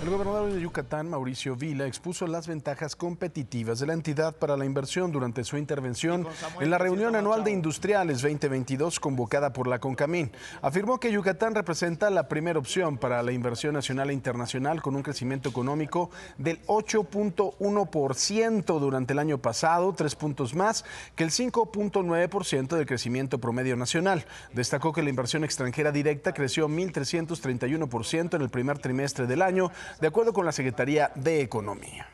El gobernador de Yucatán, Mauricio Vila, expuso las ventajas competitivas de la entidad para la inversión durante su intervención en la reunión anual de industriales 2022 convocada por la CONCAMIN. Afirmó que Yucatán representa la primera opción para la inversión nacional e internacional con un crecimiento económico del 8.1% durante el año pasado, tres puntos más que el 5.9% del crecimiento promedio nacional. Destacó que la inversión extranjera directa creció 1.331% en el primer trimestre del año de acuerdo con la Secretaría de Economía.